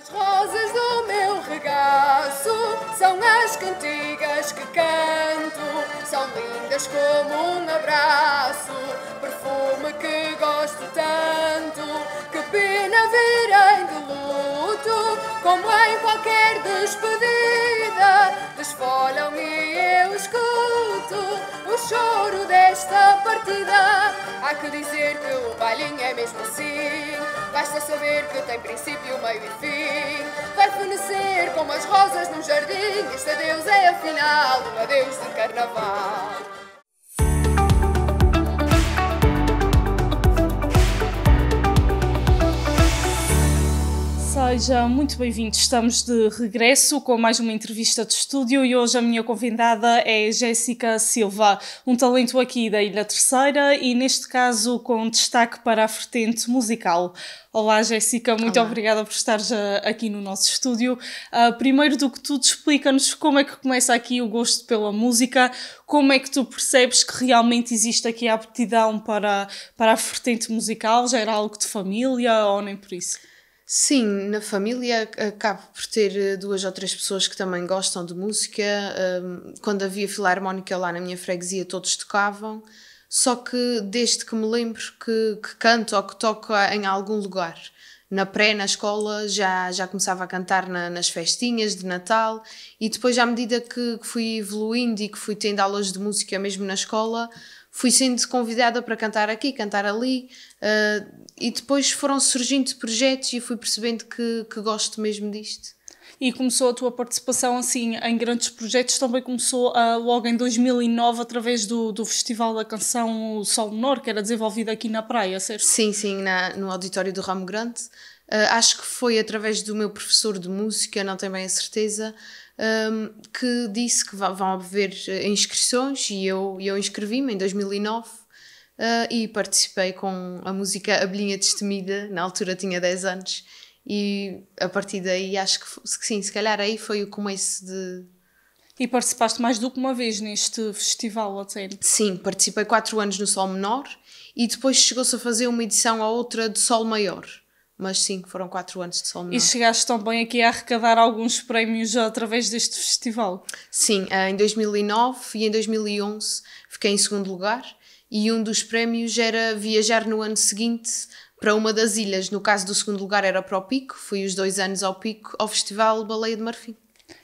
As rosas do meu regaço são as cantigas que canto, são lindas como um abraço, perfume que gosto tanto, que pena virem de luto, como em qualquer despedida, desfolham e eu escuto choro desta partida. Há que dizer que o bailinho é mesmo assim. Basta saber que tem princípio, meio e fim. Vai fornecer como as rosas num jardim. Este adeus é afinal um adeus de carnaval. Sejam muito bem-vindos. Estamos de regresso com mais uma entrevista de estúdio e hoje a minha convidada é Jéssica Silva, um talento aqui da Ilha Terceira e neste caso com destaque para a vertente musical. Olá Jéssica, muito Olá. obrigada por estares eh, aqui no nosso estúdio. Uh, primeiro do que tudo, explica-nos como é que começa aqui o gosto pela música, como é que tu percebes que realmente existe aqui a aptidão para, para a vertente musical? Já era algo de família ou nem por isso? Sim, na família acabo por ter eh, duas ou três pessoas que também gostam de música. Quando havia filarmónica lá na minha freguesia, todos tocavam. Só que desde que me lembro que, que canto ou que toco em algum lugar. Na pré, na escola, já, já começava a cantar na, nas festinhas de Natal e depois, à medida que, que fui evoluindo e que fui tendo aulas de música mesmo na escola, fui sendo convidada para cantar aqui, cantar ali. Uh, e depois foram surgindo projetos e fui percebendo que, que gosto mesmo disto. E começou a tua participação assim em grandes projetos, também começou uh, logo em 2009 através do, do Festival da Canção Sol Menor, que era desenvolvido aqui na praia, certo? Sim, sim, na, no auditório do Ramo Grande. Uh, acho que foi através do meu professor de música, não tenho bem a certeza, um, que disse que vão haver eh, inscrições e eu, eu inscrevi-me em 2009 Uh, e participei com a música Abelhinha Destemida, na altura tinha 10 anos, e a partir daí acho que, que sim, se calhar aí foi o começo de. E participaste mais do que uma vez neste festival até? Sim, participei 4 anos no Sol Menor e depois chegou-se a fazer uma edição a outra de Sol Maior. Mas sim, foram 4 anos de Sol Menor. E chegaste também aqui a arrecadar alguns prémios através deste festival? Sim, ah, em 2009 e em 2011 fiquei em segundo lugar e um dos prémios era viajar no ano seguinte para uma das ilhas. No caso do segundo lugar era para o Pico, fui os dois anos ao Pico, ao Festival Baleia de Marfim.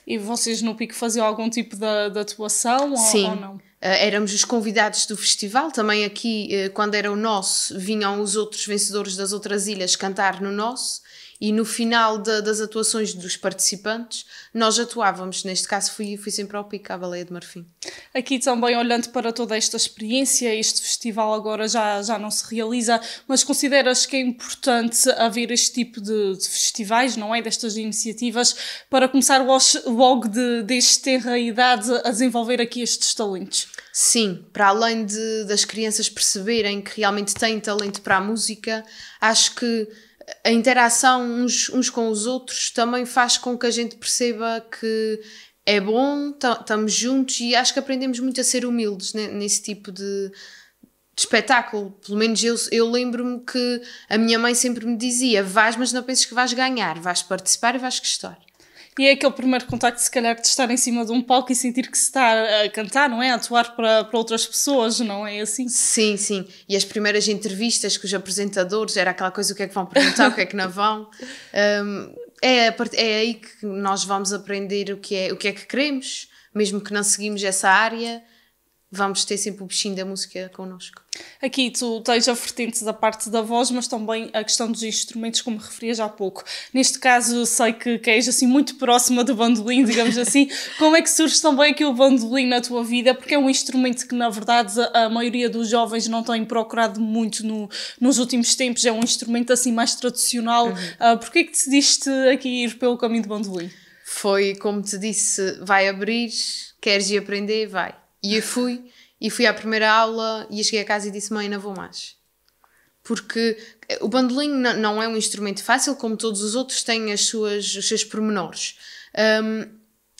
E vocês no Pico faziam algum tipo de, de atuação Sim. Ou, ou não? Uh, éramos os convidados do festival. Também aqui, uh, quando era o nosso, vinham os outros vencedores das outras ilhas cantar no nosso. E no final de, das atuações dos participantes, nós atuávamos. Neste caso, fui, fui sempre ao pico à Baleia de Marfim. Aqui também, olhando para toda esta experiência, este festival agora já, já não se realiza, mas consideras que é importante haver este tipo de, de festivais, não é? Destas iniciativas, para começar logo de, deste tenra idade a desenvolver aqui estes talentos? Sim, para além de, das crianças perceberem que realmente têm talento para a música, acho que a interação uns, uns com os outros também faz com que a gente perceba que é bom, estamos juntos e acho que aprendemos muito a ser humildes né, nesse tipo de, de espetáculo. Pelo menos eu, eu lembro-me que a minha mãe sempre me dizia: vais, mas não penses que vais ganhar, vais participar e vais gostar. E é aquele primeiro contacto, se calhar, de estar em cima de um palco e sentir que se está a cantar, não é? A atuar para, para outras pessoas, não é assim? Sim, sim. E as primeiras entrevistas com os apresentadores, era aquela coisa: o que é que vão perguntar, o que é que não vão. Um, é, é aí que nós vamos aprender o que é, o que, é que queremos, mesmo que não seguimos essa área vamos ter sempre o bichinho da música connosco. Aqui tu tens a vertente da parte da voz, mas também a questão dos instrumentos, como referias há pouco. Neste caso, sei que, que és assim muito próxima do bandolim, digamos assim. como é que surge também aqui o bandolim na tua vida? Porque é um instrumento que, na verdade, a, maioria dos jovens não tem procurado muito no, nos últimos tempos. É um instrumento assim mais tradicional. Uhum. Uh, Porquê é que decidiste aqui ir pelo caminho do bandolim? Foi, como te disse, vai abrir, queres ir aprender, vai. E eu fui, e fui à primeira aula e cheguei a casa e disse: Mãe, não vou mais. Porque eh, o bandolim não é um instrumento fácil, como todos os outros, tem as suas, os seus pormenores. Um,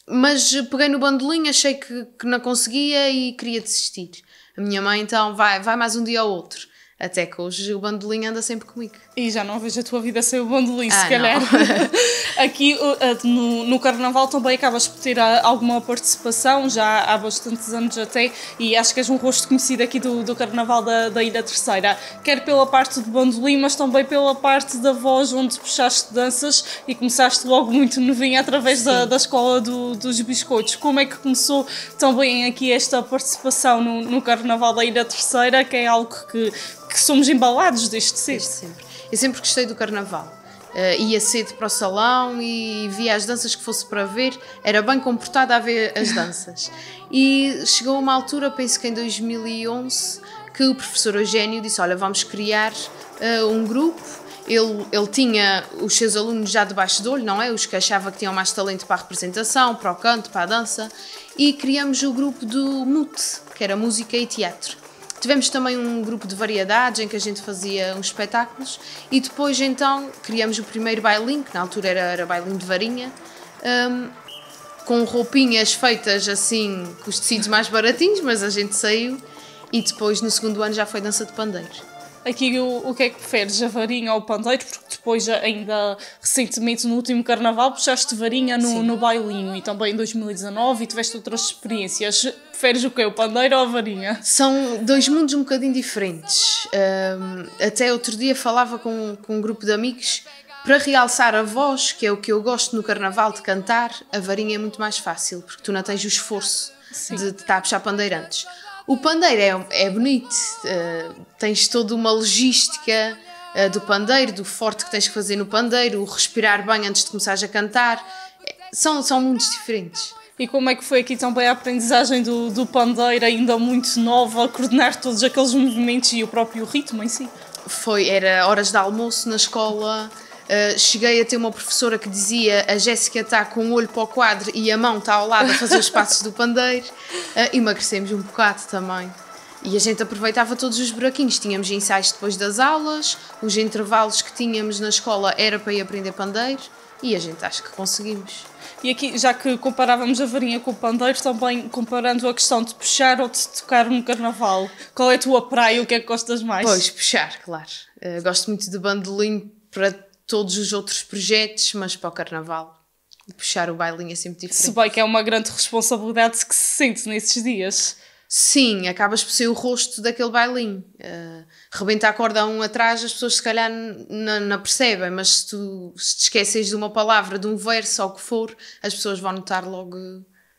mas peguei no bandolim, achei que, que não conseguia e queria desistir. A minha mãe, então, vai, vai mais um dia ou outro. Até que hoje o bandolim anda sempre comigo. E já não vejo a tua vida sem o bandolim, ah, se calhar. Aqui no, no Carnaval também acabas por ter ah, alguma participação, já há bastantes anos até, e acho que és um rosto conhecido aqui do, do Carnaval da, da Ilha Terceira, quer pela parte do bandolim, mas também pela parte da voz, onde puxaste danças e começaste logo muito novinha através da, da escola do, dos biscoitos. Como é que começou também aqui esta participação no, no Carnaval da Ilha Terceira, que é algo que que somos embalados desde cedo. Desde sempre. Eu sempre gostei do carnaval. Uh, ia cedo para o salão e via as danças que fosse para ver, era bem comportada a ver as danças. e chegou uma altura, penso que em 2011, que o professor Eugênio disse: Olha, vamos criar uh, um grupo ele, ele, tinha os seus alunos já debaixo do olho, não é? Os que achava que tinham mais talento para a representação, para o canto, para a dança, e criamos o grupo do MUT, que era Música e Teatro. Tivemos também um grupo de variedades em que a gente fazia uns espetáculos e depois então criamos o primeiro bailinho, que na altura era, era bailinho de varinha, um, com roupinhas feitas assim, com os tecidos mais baratinhos, mas a gente saiu e depois no segundo ano já foi dança de pandeiros aqui o, o que é que preferes, a varinha ou o pandeiro? Porque depois, ainda recentemente, no último carnaval, puxaste varinha no, no bailinho e também em 2019 e tiveste outras experiências preferes o quê? O pandeiro ou a varinha? São dois mundos um bocadinho diferentes. Um, até outro dia falava com, com um grupo de amigos para realçar a voz, que é o que eu gosto no carnaval de cantar, a varinha é muito mais fácil, porque tu não tens o esforço Sim. de estar a puxar pandeirantes. O pandeiro é, é bonito, uh, tens toda uma logística uh, do pandeiro, do forte que tens que fazer no pandeiro, o respirar bem antes de começares a cantar. É, são, são mundos diferentes e como é que foi aqui também a aprendizagem do, do pandeiro, ainda muito nova, coordenar todos aqueles movimentos e o próprio ritmo em si? Foi, era horas de almoço na escola. Uh, cheguei a ter uma professora que dizia a Jéssica está com o olho para o quadro e a mão está ao lado a fazer os passos do pandeiro. Uh, emagrecemos um bocado também. E a gente aproveitava todos os buraquinhos. Tínhamos ensaios depois das aulas, os intervalos que tínhamos na escola era para ir aprender pandeiro e a gente acho que conseguimos. E aqui, já que comparávamos a varinha com o pandeiro, também comparando a questão de puxar ou de tocar no carnaval, qual é a tua praia o que é que gostas mais? Pois, puxar, claro. Uh, gosto muito de bandolim para todos os outros projetos, mas para o carnaval puxar o bailinho é sempre diferente. Se bem que é uma grande responsabilidade que se sente nesses dias. Sim, acabas por ser o rosto daquele bailinho. Uh, rebentar cordão atrás, as pessoas se calhar não percebem, mas se tu se te esqueces de uma palavra, de um verso ou o que for, as pessoas vão notar logo.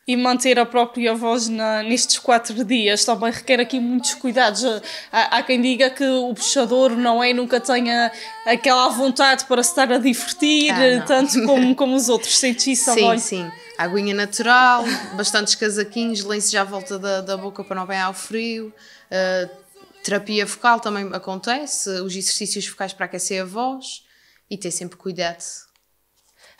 E manter a própria voz na, nestes quatro dias também requer aqui muitos cuidados. Há, há quem diga que o puxador não é, nunca tenha aquela vontade para se estar a divertir, ah, tanto como, como os outros. Sentes isso Sim, agora? sim. Aguinha natural, bastantes casaquinhos, lenços à volta da, da boca para não ganhar o frio. Uh, Terapia vocal também acontece, os exercícios focais para aquecer a voz e ter sempre cuidado.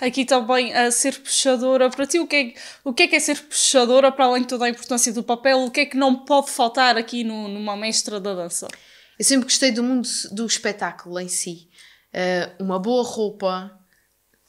Aqui também a ser puxadora, para ti o que, é, o que é que é ser puxadora para além de toda a importância do papel? O que é que não pode faltar aqui no, numa mestra da dança? Eu sempre gostei do mundo do espetáculo em si. Uh, uma boa roupa,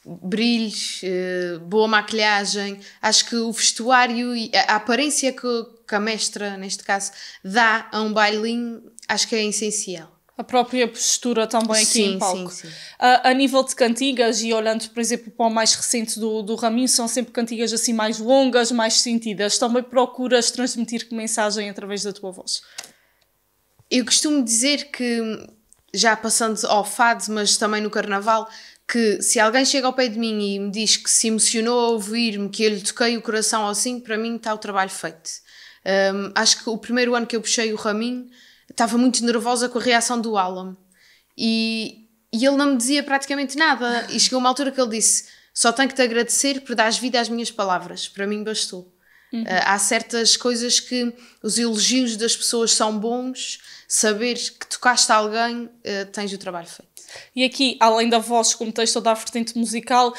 brilhos, eh, boa maquilhagem. Acho que o vestuário e a aparência que, que a mestra, neste caso, dá a um bailinho, acho que é essencial. A própria postura também aqui sim, em palco. Sim, sim. A, a, nível de cantigas, e olhando, por exemplo, para o mais recente do, do Raminho, são sempre cantigas assim mais longas, mais sentidas. Também procuras transmitir que mensagem através da tua voz? Eu costumo dizer que, já passando ao fado, mas também no carnaval, que se alguém chega ao pé de mim e me diz que se emocionou a ouvir-me, que eu lhe toquei o coração assim, para mim está o trabalho feito. Um, acho que o primeiro ano que eu puxei o Ramin, estava muito nervosa com a reação do Alan. E, e ele não me dizia praticamente nada. E chegou uma altura que ele disse: Só tenho que te agradecer por dar vida às minhas palavras. Para mim bastou. Uhum. Uh, há certas coisas que os elogios das pessoas são bons, saber que tocaste alguém, uh, tens o trabalho feito. E aqui, além da voz, como tens toda a vertente musical, uh,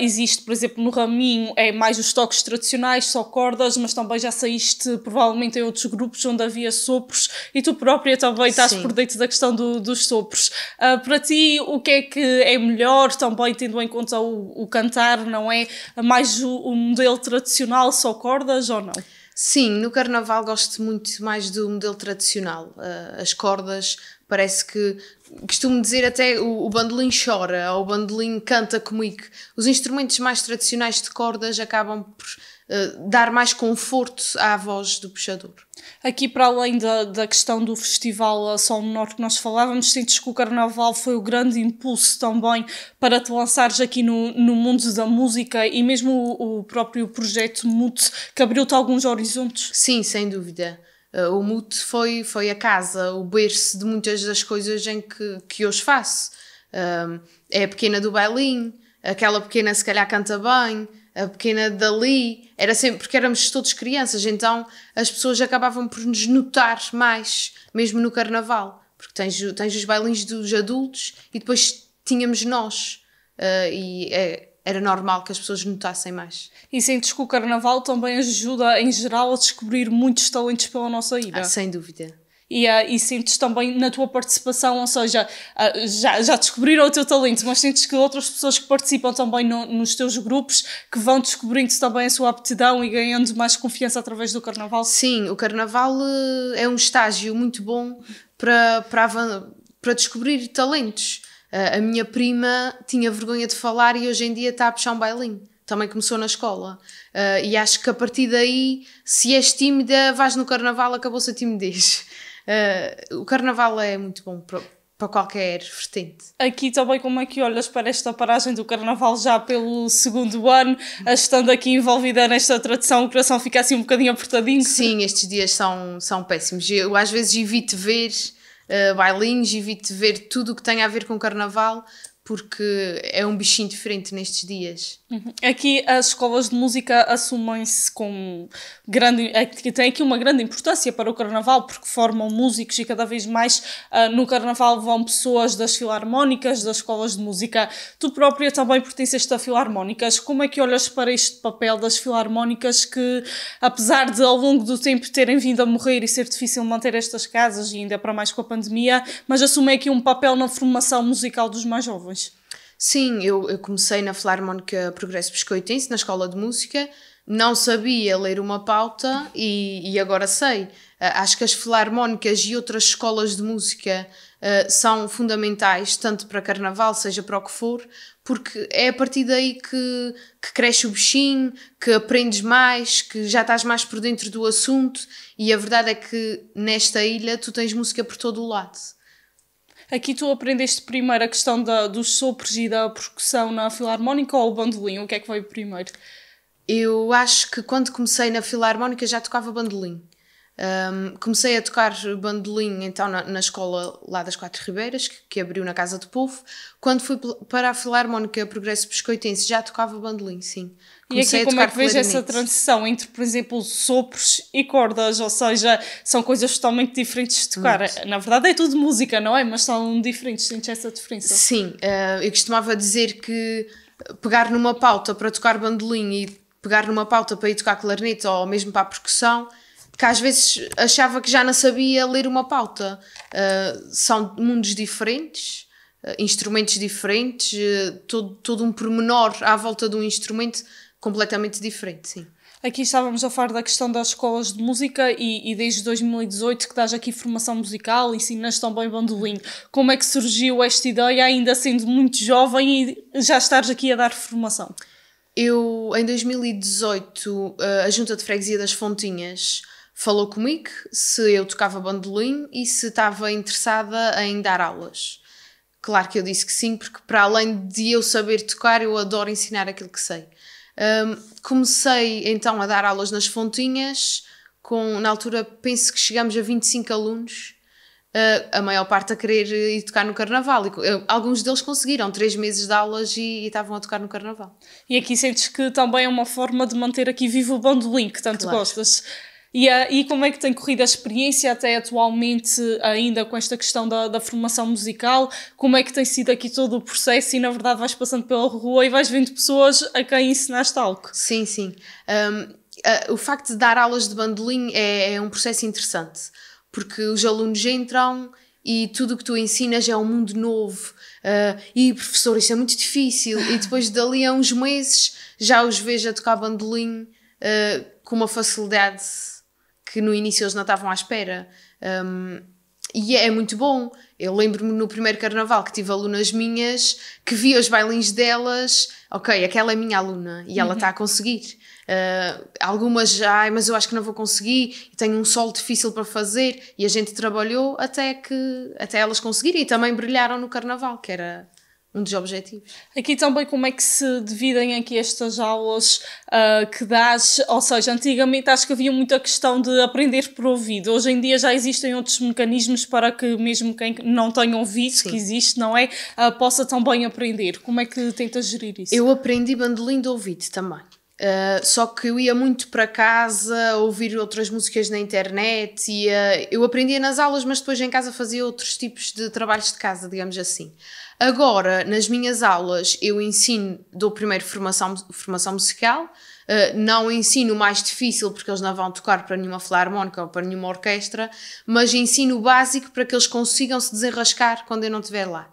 existe, por exemplo, no Raminho, é mais os toques tradicionais, só cordas, mas também já saíste provavelmente em outros grupos onde havia sopros e tu própria também estás por dentro da questão do, dos sopros. Uh, para ti, o que é que é melhor também, tendo em conta o, o cantar, não é? Mais o, o modelo tradicional, só cordas ou não? Sim, no carnaval gosto muito mais do modelo tradicional. Ah, as cordas parece que costumo dizer até o, o bandolim chora ou o bandolim canta comigo. Os instrumentos mais tradicionais de cordas acabam por uh, dar mais conforto à voz do puxador. Aqui, para além da, da questão do festival Sol Menor que nós falávamos, sentes que o Carnaval foi o grande impulso também para te lançares aqui no, no mundo da música e mesmo o, o próprio projeto MUT que abriu-te alguns horizontes? Sim, sem dúvida. Uh, o mute foi, foi a casa, o berço de muitas das coisas em que, que hoje faço. Uh, é a pequena do bailinho, aquela pequena se calhar canta bem, a pequena dali. Era sempre, porque éramos todos crianças, então as pessoas acabavam por nos notar mais, mesmo no carnaval. Porque tens, tens os bailinhos dos adultos e depois tínhamos nós. Uh, e é era normal que as pessoas notassem mais. E sentes que o carnaval também ajuda, em geral, a descobrir muitos talentos pela nossa ah, ida? Ah, sem dúvida. E, uh, e sentes também na tua participação, ou seja, uh, já, já descobriram o teu talento, mas sentes que outras pessoas que participam também no, nos teus grupos que vão descobrindo também a sua aptidão e ganhando mais confiança através do carnaval? Sim, o carnaval uh, é um estágio muito bom para, para, para descobrir talentos. Uh, a minha prima tinha vergonha de falar e hoje em dia está a puxar um bailinho. Também começou na escola. Uh, e acho que a partir daí, se és tímida, vais no carnaval, acabou-se a timidez. Uh, o carnaval é muito bom para, qualquer vertente. Aqui também, como é que olhas para esta paragem do Carnaval já pelo segundo ano, estando aqui envolvida nesta tradição, o coração fica assim um bocadinho apertadinho? Sim, estes dias são, são péssimos. Eu às vezes evito ver eh, bailinhos, evito ver tudo o que tem a ver com carnaval, porque é um bichinho diferente nestes dias. Uhum. Aqui as escolas de música assumem-se com grande. que têm aqui uma grande importância para o carnaval, porque formam músicos e cada vez mais uh, no carnaval vão pessoas das filarmónicas, das escolas de música. Tu própria também pertence a filarmónicas. Como é que olhas para este papel das filarmónicas que, apesar de ao longo do tempo terem vindo a morrer e ser difícil manter estas casas, e ainda para mais com a pandemia, mas assumem aqui um papel na formação musical dos mais jovens? Sim, eu, eu comecei na Filarmónica Progresso Biscoitense, na escola de música, não sabia ler uma pauta e, e agora sei. Ah, acho que as filarmónicas e outras escolas de música Uh, são fundamentais, tanto para carnaval, seja para o que for, porque é a partir daí que, que cresce o bichinho, que aprendes mais, que já estás mais por dentro do assunto, e a verdade é que nesta ilha tu tens música por todo o lado. Aqui tu aprendeste primeiro a questão da, dos sopros e da percussão na filarmónica ou o bandolim? O que é que veio primeiro? Eu acho que quando comecei na filarmónica já tocava bandolim. Um, comecei a tocar bandolim então na, na, escola lá das Quatro Ribeiras, que, que abriu na Casa de Povo. Quando fui para a Filarmónica Progresso Biscoitense já tocava bandolim, sim. E aqui como é que vejo essa transição entre, por exemplo, sopros e cordas, ou seja, são coisas totalmente diferentes de tocar. Muito. Na verdade é tudo música, não é? Mas são diferentes, sentes essa diferença? Sim, eh, eu costumava dizer que pegar numa pauta para tocar bandolim e pegar numa pauta para ir tocar clarinete ou mesmo para a percussão, que às vezes achava que já não sabia ler uma pauta. Eh, são mundos diferentes, eh, instrumentos diferentes, todo, todo um pormenor à volta de um instrumento completamente diferente, sim. Aqui estávamos a falar da questão das escolas de música e, e desde 2018 que dás aqui formação musical, ensinas também bandolim. Como é que surgiu esta ideia, ainda sendo muito jovem e já estares aqui a dar formação? Eu, em 2018, eh, a Junta de Freguesia das Fontinhas falou comigo se eu tocava bandolim e se estava interessada em dar aulas. Claro que eu disse que sim, porque para além de eu saber tocar, eu adoro ensinar aquilo que sei. Um, comecei então a dar aulas nas Fontinhas, com, na altura penso que chegamos a 25 alunos, uh, a maior parte a querer ir tocar no Carnaval. E, uh, alguns deles conseguiram três meses de aulas e, estavam a tocar no Carnaval. E aqui sentes que também é uma forma de manter aqui vivo o bandolim que tanto claro. gostas. E, e como é que tem corrido a experiência até atualmente, ainda com esta questão da, da formação musical? Como é que tem sido aqui todo o processo? E na verdade vais passando pela rua e vais vendo pessoas a quem ensinaste algo. Sim, sim. Um, o facto de dar aulas de bandolim é, é um processo interessante, porque os alunos entram e tudo o que tu ensinas é um mundo novo. Uh, e professor, isto é muito difícil. E depois dali a uns meses já os vejo a tocar bandolim uh, com uma facilidade que no início eles não estavam à espera. Um, e é muito bom. Eu lembro-me no primeiro carnaval que tive alunas minhas que via os bailinhos delas. Ok, aquela é minha aluna e ela está uhum. a conseguir. Uh, algumas já, mas eu acho que não vou conseguir, tenho um sol difícil para fazer. E a gente trabalhou até que até elas conseguirem e também brilharam no carnaval, que era, um dos objetivos. Aqui também como é que se dividem aqui estas aulas uh, que dás, ou seja, antigamente acho que havia muita questão de aprender por ouvido, hoje em dia já existem outros mecanismos para que mesmo quem não tenha ouvido, que existe, não é, uh, possa também aprender. Como é que tentas gerir isso? Eu aprendi bandolim de ouvido também. Uh, só que eu ia muito para casa ouvir outras músicas na internet e uh, eu aprendia nas aulas, mas depois em casa fazia outros tipos de trabalhos de casa, digamos assim. Agora, nas minhas aulas, eu ensino, dou primeiro formação, formação musical, uh, não ensino o mais difícil, porque eles não vão tocar para nenhuma filarmónica ou para nenhuma orquestra, mas ensino o básico para que eles consigam se desenrascar quando eu não estiver lá.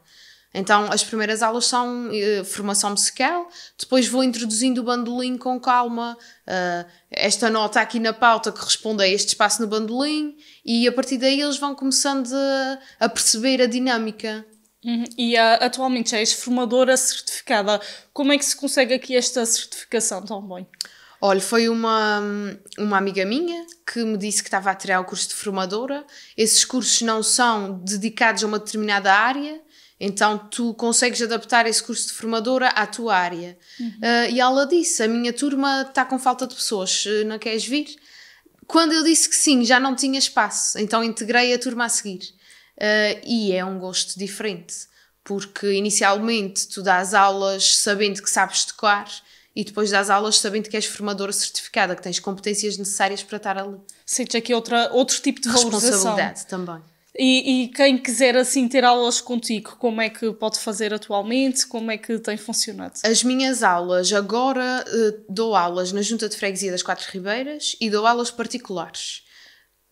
Então, as primeiras aulas são uh, formação musical, depois vou introduzindo o bandolim com calma, uh, esta nota aqui na pauta corresponde a este espaço no bandolim, e a partir daí eles vão começando a, a perceber a dinâmica. Uhum. E atualmente já és formadora certificada. Como é que se consegue aqui esta certificação tão bem? Olha, foi uma, uma amiga minha que me disse que estava a tirar o curso de formadora. Esses cursos não são dedicados a uma determinada área, então tu consegues adaptar esse curso de formadora à tua área. Uhum. Uh, e ela disse: A minha turma está com falta de pessoas, eh, não queres vir? Quando eu disse que sim, já não tinha espaço, então integrei a turma a seguir. Uh, e é um gosto diferente, porque inicialmente tu dás aulas sabendo que sabes tocar e depois das aulas sabendo que és formadora certificada, que tens competências necessárias para estar ali. Sentes aqui outra, outro tipo de Responsabilidade também. E, e, quem quiser assim ter aulas contigo, como é que pode fazer atualmente? Como é que tem funcionado? As minhas aulas, agora eh, dou aulas na Junta de Freguesia das Quatro Ribeiras e dou aulas particulares.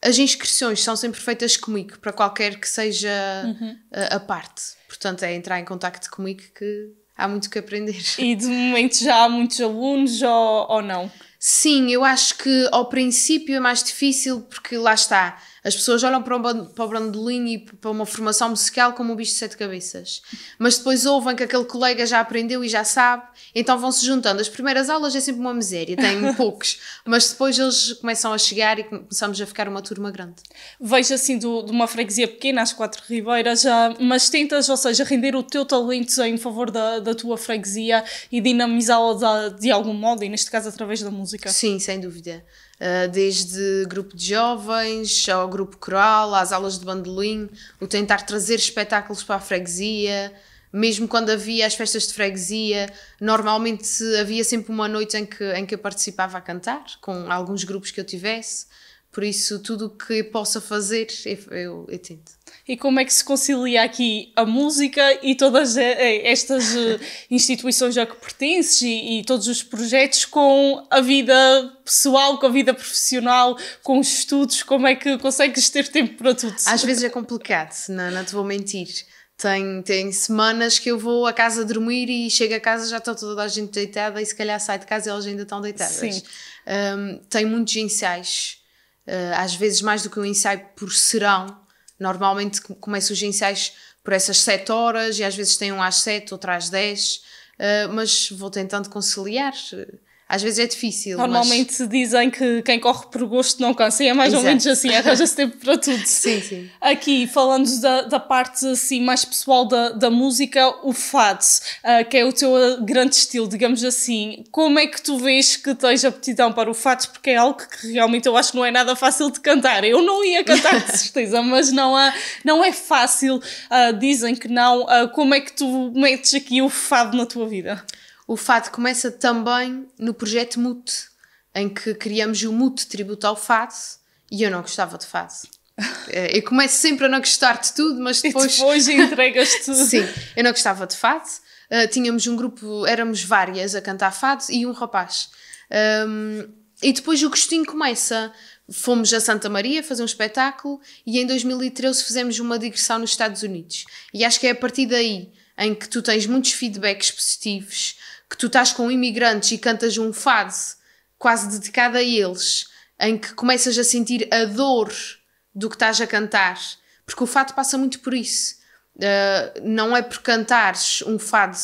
As inscrições são sempre feitas comigo, para qualquer que seja uhum. a, eh, a parte. Portanto, é entrar em contacto comigo que há muito que aprender. E de momento já há muitos alunos ou, ou não? Sim, eu acho que ao princípio é mais difícil porque lá está as pessoas olham para o bandolim e para uma formação musical como um bicho de sete cabeças. Mas depois ouvem que aquele colega já aprendeu e já sabe, então vão-se juntando. As primeiras aulas é sempre uma miséria, tem poucos, mas depois eles começam a chegar e começamos a ficar uma turma grande. Vejo assim do, de uma freguesia pequena às quatro ribeiras, já, mas tentas, ou seja, render o teu talento em favor da, da tua freguesia e dinamizá-la de, de algum modo, e neste caso através da música. Sim, sem dúvida. Ah, desde grupo de jovens ao grupo coral, às aulas de bandolim, o tentar trazer espetáculos para a freguesia, mesmo quando havia as festas de freguesia, normalmente havia sempre uma noite em que, em que eu participava a cantar, com alguns grupos que eu tivesse, por isso tudo o que possa fazer eu, eu, eu tento e como é que se concilia aqui a música e todas eh, eh, estas eh, instituições a que pertences e, e, todos os projetos com a vida pessoal, com a vida profissional, com os estudos, como é que consegues ter tempo para tudo? Às vezes é complicado, não, não te vou mentir. Tem, tem semanas que eu vou a casa dormir e chego a casa já está toda a gente deitada e se calhar sai de casa e elas ainda estão deitadas. Sim. Um, tem muitos ensaios, uh, às vezes mais do que um ensaio por serão, Normalmente começo os iniciais por essas 7 horas e às vezes tenho um às 7, outro às 10, eh, mas vou tentando conciliar. Eh, às vezes é difícil. Normalmente mas... dizem que quem corre por gosto não cansa, e é mais Exato. ou menos assim, arranja-se tempo para tudo. Sim, sim. Aqui, falando da, da parte assim mais pessoal da, da música, o fado, uh, ah, que é o teu ah, grande estilo, digamos assim. Como é que tu vês que tens aptidão para o fado? Porque é algo que realmente eu acho que não é nada fácil de cantar. Eu não ia cantar de certeza, mas não, há, não é fácil. Uh, dizem que não. Uh, como é que tu metes aqui o fado na tua vida? O fado começa também no projeto MUT, em que criamos o MUT tributo ao fado e eu não gostava de fado. Eh, eu começo sempre a não gostar de tudo, mas depois. E depois entregas tudo. Sim, eu não gostava de fado. Uh, tínhamos um grupo, éramos várias a cantar fado e um rapaz. Um, ehm, e depois o gostinho começa. Fomos a Santa Maria fazer um espetáculo e em 2013 fizemos uma digressão nos Estados Unidos. E acho que é a partir daí em que tu tens muitos feedbacks positivos, que tu estás com imigrantes e cantas um fado quase dedicado a eles, em que começas a sentir a dor do que estás a cantar, porque o fado passa muito por isso. Uh, não é por cantares um fado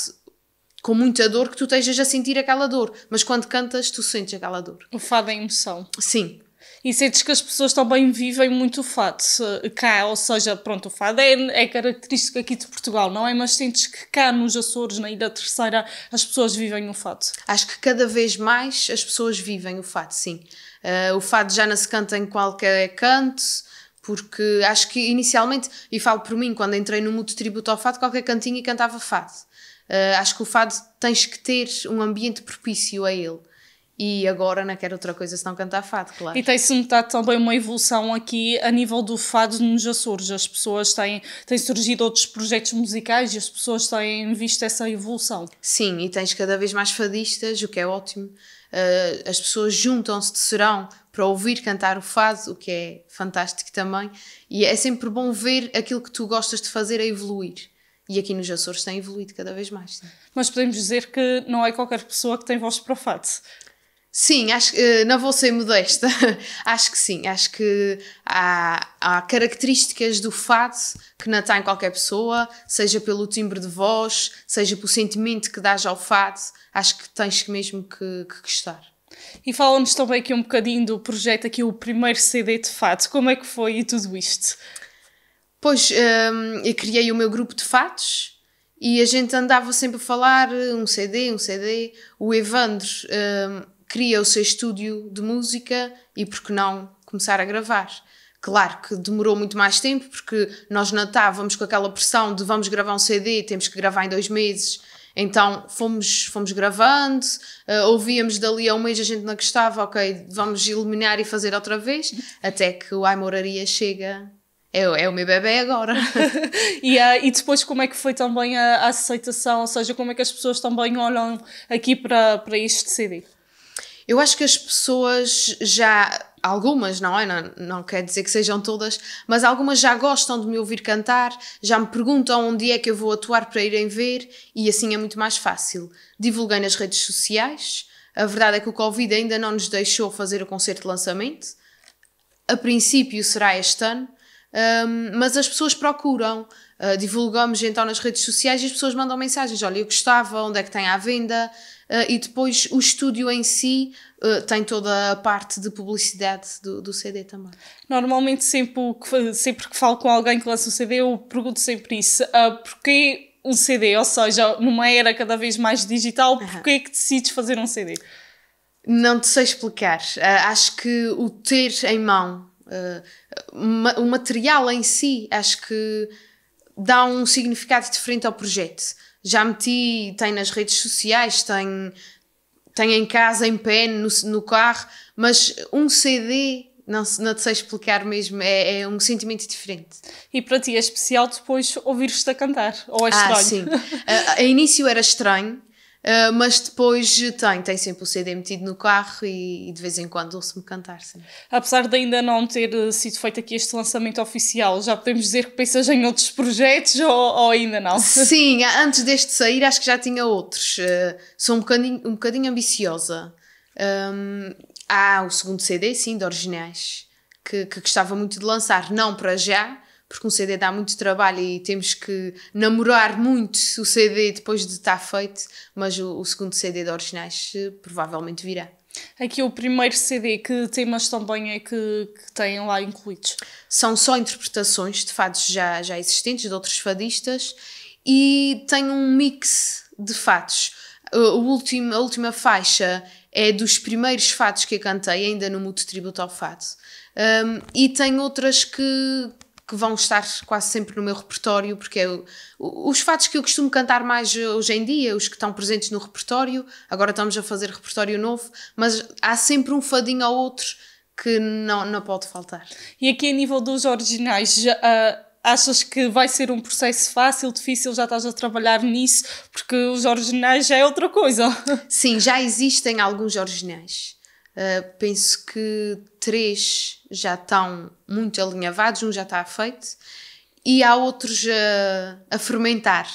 com muita dor que tu estejas a sentir aquela dor, mas quando cantas tu sentes aquela dor. O fado é emoção. Sim, e sentes que as pessoas também vivem muito o fado cá, ou seja, pronto, o fado é, é característico aqui de Portugal, não é? Mas sentes que cá nos Açores, na Ilha Terceira, as pessoas vivem o fado? Acho que cada vez mais as pessoas vivem o fado, sim. Uh, o fado já não se canta em qualquer canto, porque acho que inicialmente, e falo por mim, quando entrei no mundo tributo ao fado, qualquer cantinho e cantava fado. Uh, acho que o fado tens que ter um ambiente propício a ele e agora não quero outra coisa senão cantar fado, claro. E tem-se notado também uma evolução aqui a nível do fado nos Açores. As pessoas têm, têm surgido outros projetos musicais e as pessoas têm visto essa evolução. Sim, e tens cada vez mais fadistas, o que é ótimo. Uh, as pessoas juntam-se de serão para ouvir cantar o fado, o que é fantástico também. E é sempre bom ver aquilo que tu gostas de fazer a evoluir. E aqui nos Açores tem evoluído cada vez mais. Sim. Mas podemos dizer que não é qualquer pessoa que tem voz para o fado. Sim, acho, eh, não vou ser modesta. acho que sim. Acho que há, há, características do fado que não está em qualquer pessoa, seja pelo timbre de voz, seja pelo sentimento que dás ao fado. Acho que tens mesmo que, que gostar. E fala-nos também aqui um bocadinho do projeto, aqui o primeiro CD de fado. Como é que foi e tudo isto? Pois, hum, eu criei o meu grupo de fatos e a gente andava sempre a falar eh, um CD, um CD. O Evandro hum, cria o seu estúdio de música e, por que não, começar a gravar. Claro que demorou muito mais tempo, porque nós não estávamos com aquela pressão de vamos gravar um CD, temos que gravar em dois meses. Então fomos, fomos gravando, uh, ouvíamos dali a um mês, a gente não gostava, ok, vamos iluminar e fazer outra vez, até que o Ai Moraria chega. É, é o meu bebê agora. e, uh, e depois, como é que foi também a, a, aceitação? Ou seja, como é que as pessoas também olham aqui para, para este CD? Eu acho que as pessoas já. Algumas, não é? Não, não quer dizer que sejam todas, mas algumas já gostam de me ouvir cantar, já me perguntam onde é que eu vou atuar para irem ver e assim é muito mais fácil. Divulguei nas redes sociais. A verdade é que o Covid ainda não nos deixou fazer o concerto de lançamento. A princípio será este ano, um, mas as pessoas procuram. Uh, divulgamos então nas redes sociais e as pessoas mandam mensagens: olha, eu gostava, onde é que tem à venda? Ah, e depois o estúdio em si ah, tem toda a parte de publicidade do, do CD também. Normalmente, sempre que, sempre que falo com alguém que lança um CD, eu pergunto sempre isso: uh, porquê um CD? Ou seja, numa era cada vez mais digital, porquê é que decides fazer um CD? Não te sei explicar. Uh, acho que o ter em mão uh, ma o material em si, acho que dá um significado diferente ao projeto já meti, tem nas redes sociais, tem, tem em casa, em pé, no, no carro, mas um CD não, não te sei explicar mesmo, é, é, um sentimento diferente. E para ti é especial depois ouvir-vos a cantar, ou é ah, estranho? Ah, sim. a, a, início era estranho, Uh, mas depois tem, tem sempre o CD metido no carro e, e de vez em quando ouço-me cantar. Sim. Apesar de ainda não ter eh, sido feito aqui este lançamento oficial, já podemos dizer que pensas em outros projetos ou, ou ainda não? Sim, antes deste sair acho que já tinha outros. Uh, sou um bocadinho, um bocadinho ambiciosa. Um, há o segundo CD, sim, de originais, que, que gostava muito de lançar, não para já, porque um CD dá muito trabalho e temos que namorar muito o CD depois de estar tá feito, mas o, o segundo CD de originais eh, provavelmente virá. Aqui o primeiro CD, que temas também é que, que têm lá incluídos? São só interpretações de fados já, já existentes, de outros fadistas, e tem um mix de fatos. Eh, o último, a última faixa é dos primeiros fatos que eu cantei, ainda no Mudo Tributo ao Fado. Um, e tem outras que, que vão estar quase sempre no meu repertório, porque é o, os fatos que eu costumo cantar mais hoje em dia, os que estão presentes no repertório, agora estamos a fazer repertório novo, mas há sempre um fadinho ou outro que não, não pode faltar. E aqui a nível dos originais, já, uh, achas que vai ser um processo fácil, difícil, já estás a trabalhar nisso, porque os originais já é outra coisa. Sim, já existem alguns originais. Ah, penso que três já estão muito alinhavados, um já está feito e há outros a, a fermentar.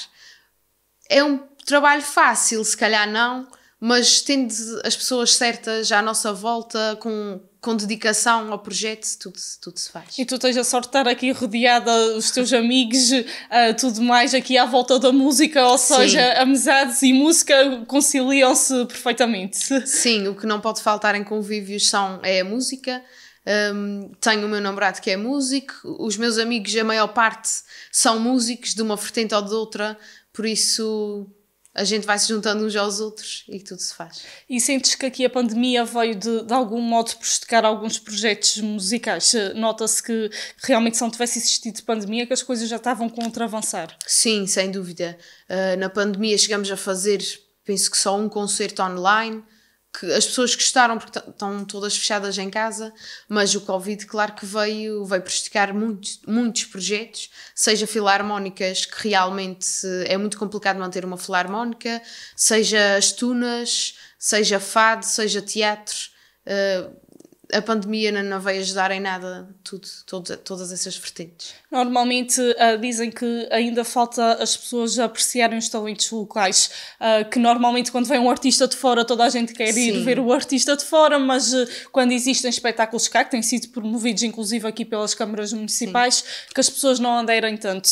É um trabalho fácil, se calhar não, mas tendo as pessoas certas à nossa volta, com, com dedicação ao projeto, tudo, tudo se faz. E tu tens a sorte de estar aqui rodeada os teus amigos, uh, tudo mais, aqui à volta da música, ou Sim. seja, amizades e música conciliam-se perfeitamente. Sim, o que não pode faltar em convívios são, é a música. Um, tenho o meu namorado que é músico, os meus amigos, a maior parte, são músicos de uma vertente ou de outra, por isso a gente vai se juntando uns aos outros e tudo se faz. E sentes que aqui a pandemia veio de, de algum modo prejudicar alguns projetos musicais? Eh, nota-se que realmente se não tivesse existido pandemia que as coisas já estavam contra avançar. Sim, sem dúvida. Uh, na pandemia chegamos a fazer, penso que só um concerto online, que as pessoas gostaram porque estão todas fechadas em casa, mas o Covid, claro que veio, veio prejudicar muito, muitos projetos, seja filarmónicas, que realmente é muito complicado manter uma filarmónica, seja as tunas, seja fado, seja teatro. Uh, a pandemia não, não vai ajudar em nada tudo, todo, todas essas vertentes. Normalmente uh, dizem que ainda falta as pessoas apreciarem os talentos locais, uh, que normalmente quando vem um artista de fora toda a gente quer Sim. ir ver o artista de fora, mas uh, quando existem espetáculos cá, que têm sido promovidos inclusive aqui pelas câmaras municipais, Sim. que as pessoas não aderem tanto.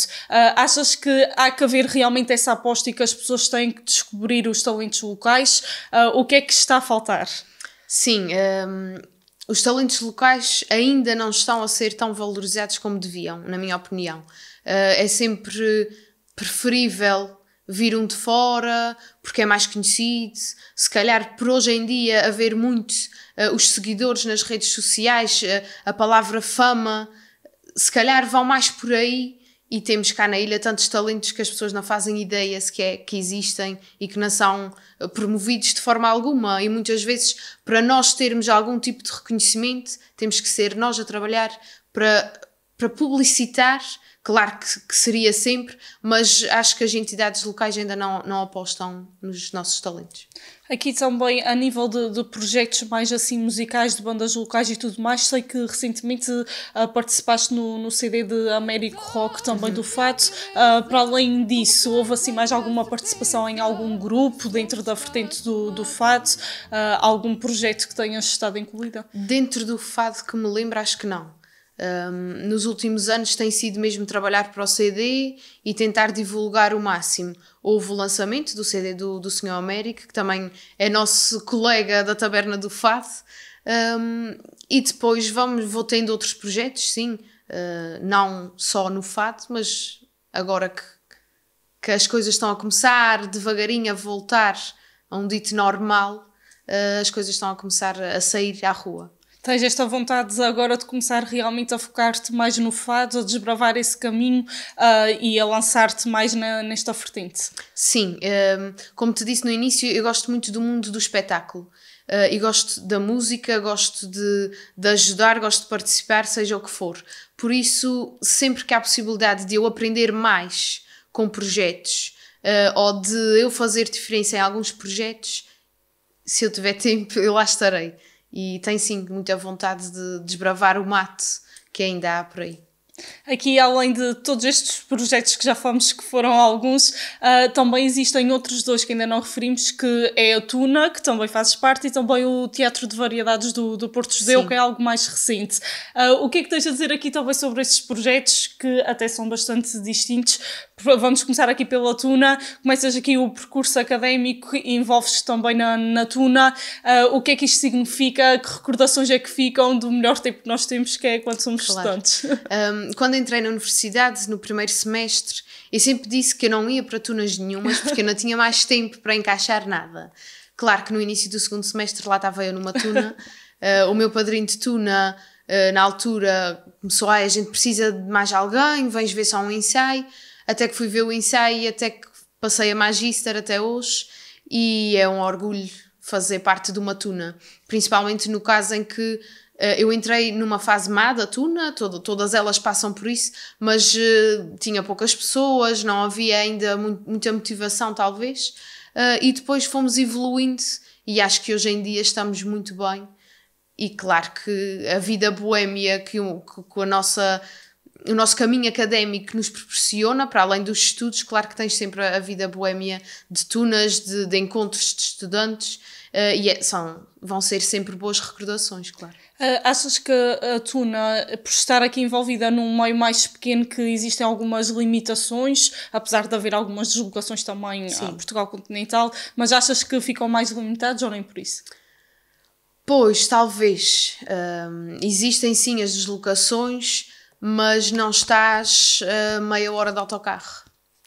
achas que há que haver realmente essa aposta e que as pessoas têm que descobrir os talentos locais? o que é que está a faltar? Sim, um os talentos locais ainda não estão a ser tão valorizados como deviam, na minha opinião. Uh, é sempre preferível vir um de fora, porque é mais conhecido. Se calhar por hoje em dia haver muito uh, os seguidores nas redes sociais, uh, a palavra fama, se calhar vão mais por aí e temos cá na ilha tantos talentos que as pessoas não fazem ideia sequer que existem e que não são eh, promovidos de forma alguma. E muitas vezes, para nós termos algum tipo de reconhecimento, temos que ser nós a trabalhar para para publicitar, claro que, que, seria sempre, mas acho que as entidades locais ainda não, não apostam nos nossos talentos. Aqui também, a nível de, de, projetos mais assim musicais, de bandas locais e tudo mais, sei que recentemente uh, participaste no, no CD de Américo Rock, também uhum. do Fato. Uh, para além disso, houve assim mais alguma participação em algum grupo dentro da vertente do, do Fato? Uh, algum projeto que tenhas estado incluída? Dentro do Fado que me lembro, acho que não. Um, nos últimos anos tem sido mesmo trabalhar para o CD e tentar divulgar o máximo. Houve o lançamento do CD do, do senhor Américo, que também é nosso colega da Taberna do Fado, um, e depois vamos, vou tendo outros projetos, sim, uh, não só no Fado, mas agora que, que as coisas estão a começar devagarinho a voltar a um dito normal, uh, as coisas estão a começar a sair à rua tens esta vontade agora de começar realmente a focar-te mais no fado, a desbravar esse caminho uh, e a lançar-te mais na, nesta vertente? Sim, um, ehm, como te disse no início, eu gosto muito do mundo do espetáculo. Uh, e gosto da música, gosto de, de ajudar, gosto de participar, seja o que for. Por isso, sempre que há possibilidade de eu aprender mais com projetos uh, ou de eu fazer diferença em alguns projetos, se eu tiver tempo, eu lá estarei e tem sim muita vontade de desbravar o mato que ainda há por aí. Aqui, além de todos estes projetos que já fomos, que foram alguns, uh, também existem outros dois que ainda não referimos, que é a Tuna, que também fazes parte, e também o Teatro de Variedades do, do Porto Judeu, que é algo mais recente. Uh, o que é que tens a dizer aqui talvez sobre estes projetos, que até são bastante distintos? Vamos começar aqui pela Tuna, começas aqui o percurso académico envolves-te também na, na Tuna. Uh, o que é que isto significa? Que recordações é que ficam do melhor tempo que nós temos, que é quando somos claro. estudantes? Um, quando entrei na universidade, no primeiro semestre, eu sempre disse que eu não ia para tunas nenhumas porque eu não tinha mais tempo para encaixar nada. Claro que no início do segundo semestre lá estava eu numa tuna, uh, o meu padrinho de tuna uh, na altura começou a ah, a gente precisa de mais alguém, vens ver só um ensaio, até que fui ver o ensaio e até que passei a magíster até hoje e é um orgulho fazer parte de uma tuna, principalmente no caso em que eh, eu entrei numa fase má da Tuna, todo, todas elas passam por isso, mas uh, tinha poucas pessoas, não havia ainda mu muita motivação, talvez. Uh, e depois fomos evoluindo e acho que hoje em dia estamos muito bem. E claro que a vida boêmia que, o, que a nossa, o nosso caminho académico nos proporciona, para além dos estudos, claro que tens sempre a vida boêmia de tunas, de, de encontros de estudantes, uh, e é, são, vão ser sempre boas recordações, claro. Ah, achas que a Tuna, por estar aqui envolvida num meio mais pequeno, que existem algumas limitações, apesar de haver algumas deslocações também Sim. a Portugal continental, mas achas que ficam mais limitados ou nem por isso? Pois, talvez. Um, existem sim as deslocações, mas não estás uh, meia hora de autocarro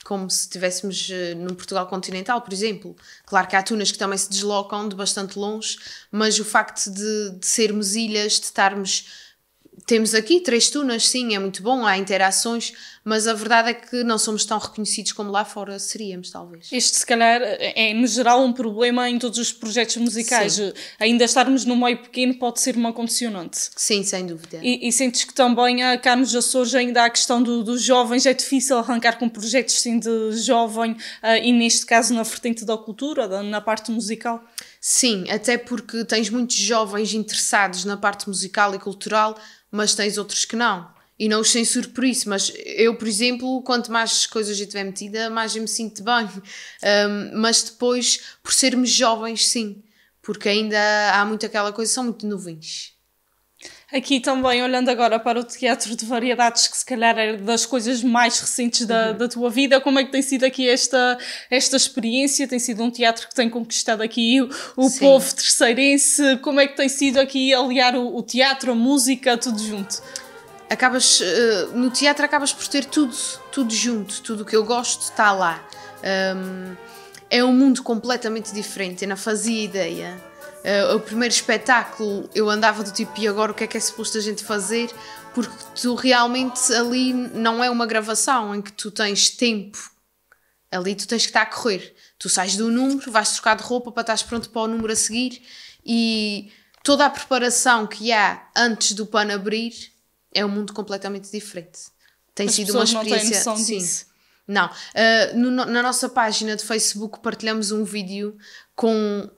como se estivéssemos eh, num Portugal continental, por exemplo. Claro que há tunas que também se deslocam de bastante longe, mas o facto de, de sermos ilhas, de estarmos temos aqui três tunas, sim, é muito bom, há interações, mas a verdade é que não somos tão reconhecidos como lá fora seríamos, talvez. Este, se calhar, é, é no geral um problema em todos os projetos musicais. Sim. Ainda estarmos no meio pequeno pode ser uma condicionante. Sim, sem dúvida. E, e sentes que também cá nos Açores ainda há a questão do, dos jovens, é difícil arrancar com projetos sim de jovem, eh, e neste caso na vertente da cultura, na parte musical? Sim, até porque tens muitos jovens interessados na parte musical e cultural mas tens outros que não. E não os censuro por isso, mas eu, por exemplo, quanto mais coisas eu tiver metida, mais eu me sinto bem. Um, mas depois, por sermos jovens, sim, porque ainda há muito aquela coisa, são muito novinhos aqui também olhando agora para o teatro de variedades, que se calhar é das coisas mais recentes da, uhum. da tua vida, como é que tem sido aqui esta, esta experiência? Tem sido um teatro que tem conquistado aqui o, o povo terceirense? Como é que tem sido aqui aliar o, o teatro, a música, tudo junto? Acabas, eh, no teatro acabas por ter tudo, tudo junto, tudo o que eu gosto está lá. Um, é um mundo completamente diferente, eu não fazia ideia Uh, o primeiro espetáculo eu andava do tipo, e agora o que é que é suposto a gente fazer? Porque tu realmente ali não é uma gravação em que tu tens tempo. Ali tu tens que estar a correr. Tu sais do número, vais trocar de roupa para estás pronto para o número a seguir e toda a preparação que há antes do pano abrir é um mundo completamente diferente. Tem As sido uma experiência. Não têm noção Não. Uh, no, na nossa página de Facebook partilhamos um vídeo com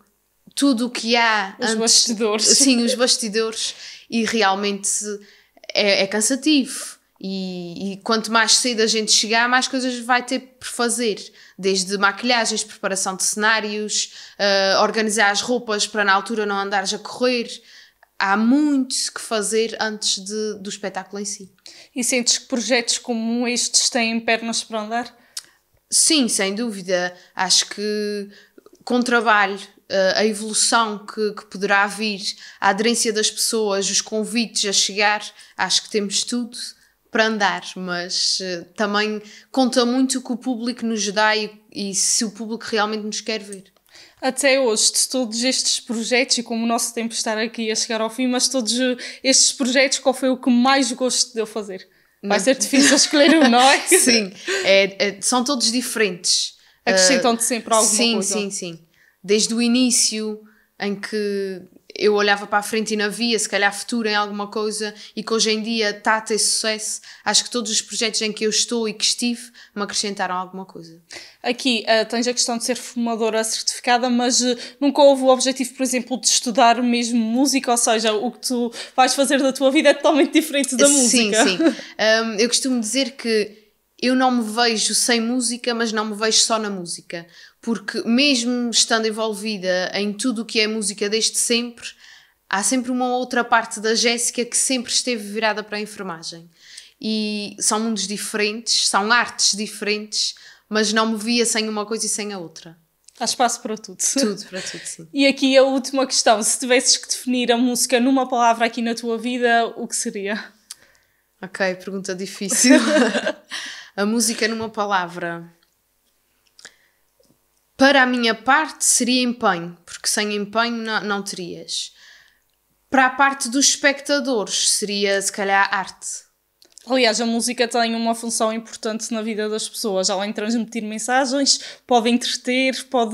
tudo o que há os antes, bastidores. Sim, os bastidores e realmente é, é cansativo. E, e, quanto mais cedo a gente chegar, mais coisas vai ter por fazer. Desde maquilhagens, preparação de cenários, uh, organizar as roupas para na altura não andares a correr. Há muito que fazer antes de, do espetáculo em si. E sentes que projetos como estes têm pernas para andar? Sim, sem dúvida. Acho que com trabalho eh, a evolução que, que, poderá vir, a aderência das pessoas, os convites a chegar, acho que temos tudo para andar, mas eh, também conta muito o que o público nos dá e, e se o público realmente nos quer ver até hoje de todos estes projetos e como o nosso tempo está aqui a chegar ao fim, mas todos eh, estes projetos, qual foi o que mais gosto de eu fazer? Vai ser difícil escolher um, não é? Sim, é, é, são todos diferentes. Acrescentam-te sempre alguma sim, coisa. Sim, sim, sim desde o início, em que eu olhava para a frente e não via, se calhar, futuro em alguma coisa, e que hoje em dia está a ter sucesso. Acho que todos os projetos em que eu estou e que estive me acrescentaram alguma coisa. Aqui uh, tens a questão de ser fumadora certificada, mas uh, nunca houve o objetivo, por exemplo, de estudar mesmo música, ou seja, o que tu vais fazer da tua vida é totalmente diferente da música. Sim, sim. um, eu costumo dizer que eu não me vejo sem música, mas não me vejo só na música porque mesmo estando envolvida em tudo o que é música desde sempre, há sempre uma outra parte da Jéssica que sempre esteve virada para a enfermagem. E são mundos diferentes, são artes diferentes, mas não me via sem uma coisa e sem a outra. Há espaço para tudo. Tudo, para tudo, sim. E aqui a última questão: se tivesses que definir a música numa palavra aqui na tua vida, o que seria? Ok, pergunta difícil. a música numa palavra. Para a minha parte, seria empenho, porque sem empenho não, não terias. Para a parte dos espectadores, seria se calhar arte Aliás, a música tem uma função importante na vida das pessoas. Além de transmitir mensagens, pode entreter, pode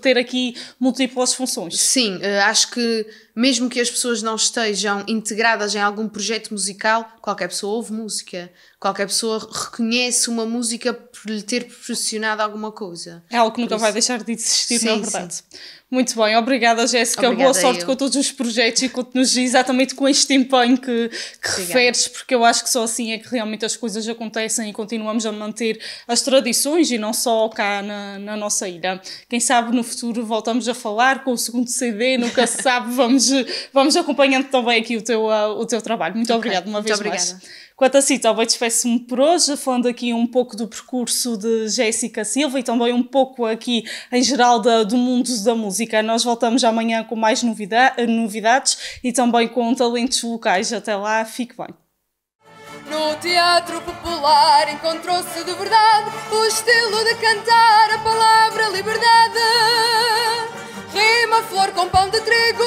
ter aqui múltiplas funções. Sim, eh, acho que mesmo que as pessoas não estejam integradas em algum projeto musical, qualquer pessoa ouve música, qualquer pessoa reconhece uma música por lhe ter proporcionado alguma coisa. É algo que nunca vai deixar de existir, sim, é verdade. Sim. Muito bem, obrigada Jéssica, obrigada boa sorte com todos os projetos e nos exatamente com este empenho que, que referes, porque eu acho que só assim é que realmente as coisas acontecem e continuamos a manter as tradições e não só cá na, na nossa ilha. Quem sabe no futuro voltamos a falar com o segundo CD, nunca se sabe, vamos, vamos acompanhando também aqui o teu, uh, o teu trabalho. Muito okay. obrigada uma Muito vez obrigada. mais. Quanto a si, talvez despeço-me por hoje, falando aqui um pouco do percurso de Jéssica Silva e também um pouco aqui em geral da, do mundo da música. Nós voltamos amanhã com mais novida novidades e também com talentos locais. Até lá, fique bem. No teatro popular encontrou-se de verdade o estilo de cantar a palavra liberdade. Rima flor com pão de trigo,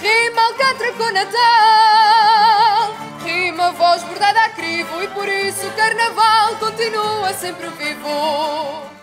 rima alcatra com natal uma voz bordada a crivo e por isso o carnaval continua sempre vivo.